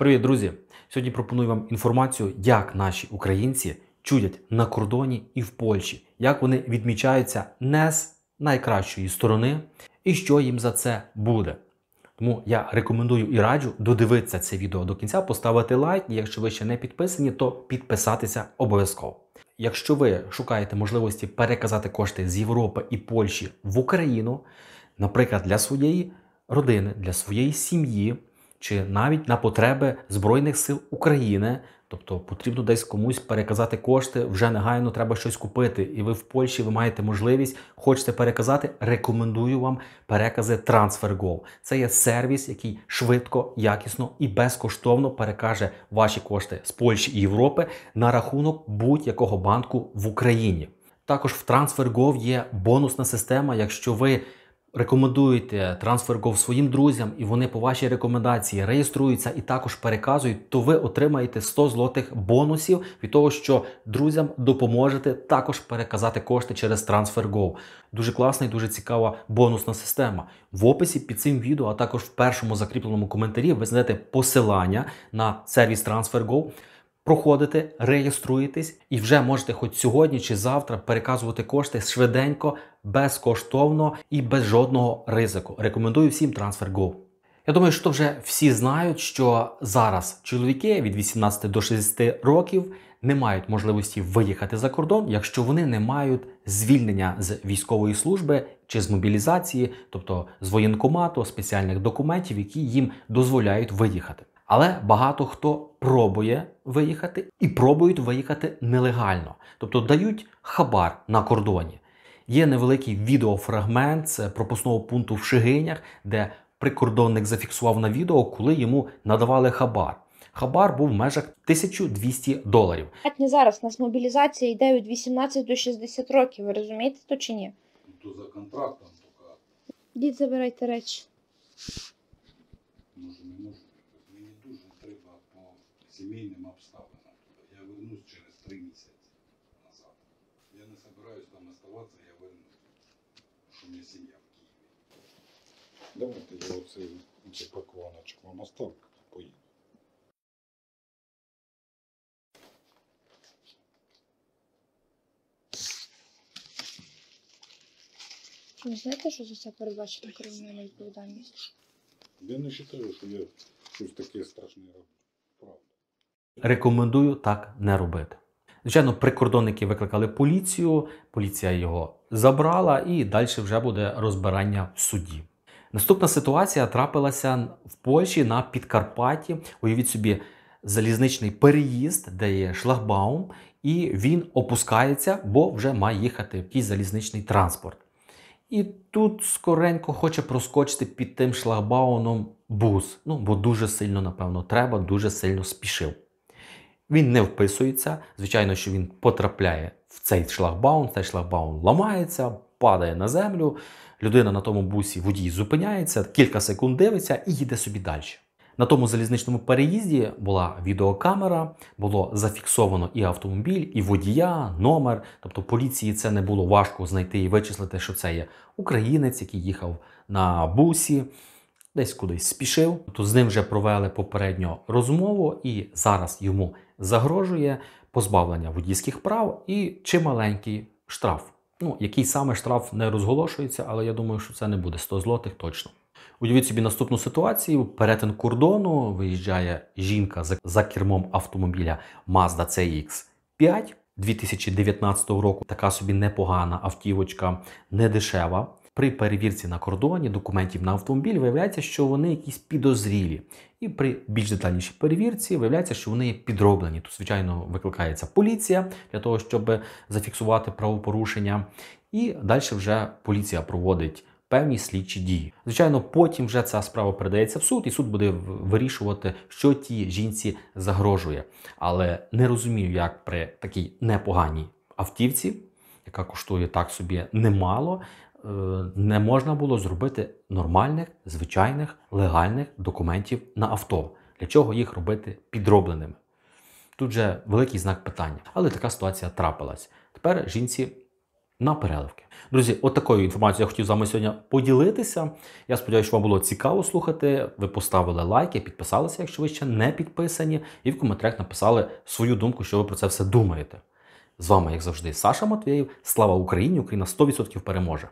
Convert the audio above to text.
Привіт, друзі! Сьогодні пропоную вам інформацію, як наші українці чудять на кордоні і в Польщі, як вони відмічаються не з найкращої сторони і що їм за це буде. Тому я рекомендую і раджу додивитися це відео до кінця, поставити лайк. Якщо ви ще не підписані, то підписатися обов'язково. Якщо ви шукаєте можливості переказати кошти з Європи і Польщі в Україну, наприклад, для своєї родини, для своєї сім'ї чи навіть на потреби Збройних сил України. Тобто потрібно десь комусь переказати кошти, вже негайно треба щось купити. І ви в Польщі ви маєте можливість, хочете переказати. Рекомендую вам перекази TransferGo. Це є сервіс, який швидко, якісно і безкоштовно перекаже ваші кошти з Польщі і Європи на рахунок будь-якого банку в Україні. Також в TransferGo є бонусна система, якщо ви рекомендуєте TransferGo своїм друзям, і вони по вашій рекомендації реєструються і також переказують, то ви отримаєте 100 злотих бонусів від того, що друзям допоможете також переказати кошти через TransferGo. Дуже класна і дуже цікава бонусна система. В описі під цим відео, а також в першому закріпленому коментарі, ви знайдете посилання на сервіс TransferGo проходите, реєструєтесь і вже можете хоч сьогодні чи завтра переказувати кошти швиденько, безкоштовно і без жодного ризику. Рекомендую всім TransferGo. Я думаю, що вже всі знають, що зараз чоловіки від 18 до 60 років не мають можливості виїхати за кордон, якщо вони не мають звільнення з військової служби чи з мобілізації, тобто з воєнкомату, спеціальних документів, які їм дозволяють виїхати. Але багато хто пробує виїхати і пробують виїхати нелегально, тобто дають хабар на кордоні. Є невеликий відеофрагмент з пропускного пункту в Шигинях, де прикордонник зафіксував на відео, коли йому надавали хабар. Хабар був в межах 1200 доларів. Не зараз нас мобілізація йде від 18 до 60 років. Ви розумієте то чи ні? То тобто за контрактом поки. Дід забирайте речі. Може, не можу сімейним обставинам. Тобто я вернусь через три місяці назад. Я не собираюсь там оставатися, я вернусь. що что у меня семья в Києві. Давайте я оцей оцей пакованочок вам оставлю, поїду. Ну, Ви знаєте, що за це передбачена кримінальна відповідальність? Я не вважаю, що я щось таке страшне роблю. Правда рекомендую так не робити. Звичайно, прикордонники викликали поліцію, поліція його забрала, і далі вже буде розбирання в суді. Наступна ситуація трапилася в Польщі на Підкарпатті. Уявіть собі, залізничний переїзд, де є шлагбаум, і він опускається, бо вже має їхати якийсь залізничний транспорт. І тут скоренько хоче проскочити під тим шлагбауном бус. Ну бо дуже сильно, напевно, треба, дуже сильно спішив. Він не вписується. Звичайно, що він потрапляє в цей шлагбаум, цей шлагбаум ламається, падає на землю. Людина на тому бусі водій зупиняється, кілька секунд дивиться і їде собі далі. На тому залізничному переїзді була відеокамера, було зафіксовано і автомобіль, і водія, номер. Тобто поліції це не було важко знайти і вичислити, що це є українець, який їхав на бусі десь кудись спішив, то з ним вже провели попередню розмову, і зараз йому загрожує позбавлення водійських прав і чималенький штраф. Ну, який саме штраф не розголошується, але я думаю, що це не буде 100 злотих точно. Уявіть собі наступну ситуацію: перетин кордону виїжджає жінка за, за кермом автомобіля Mazda CX5 2019 року. Така собі непогана автівочка, не дешева при перевірці на кордоні документів на автомобіль виявляється, що вони якісь підозрілі. І при більш детальнішій перевірці виявляється, що вони є підроблені. Тут, звичайно, викликається поліція для того, щоб зафіксувати правопорушення. І далі вже поліція проводить. Певні слідчі дії. Звичайно, потім вже ця справа передається в суд, і суд буде вирішувати, що тій жінці загрожує. Але не розумію, як при такій непоганій автівці, яка коштує так собі немало, Е, не можна було зробити нормальних, звичайних, легальних документів на авто. Для чого їх робити підробленими? Тут же великий знак питання, але така ситуація трапилась. Тепер жінці на переливки. Друзі, от такою інформацією я хотів з вами сьогодні поділитися. Я сподіваюся, що вам було цікаво слухати. Ви поставили лайки, підписалися, якщо ви ще не підписані, і в коментарях написали свою думку, що ви про це все думаєте. З вами, як завжди, Саша Матвєєв. Слава Україні! Україна 100% переможе!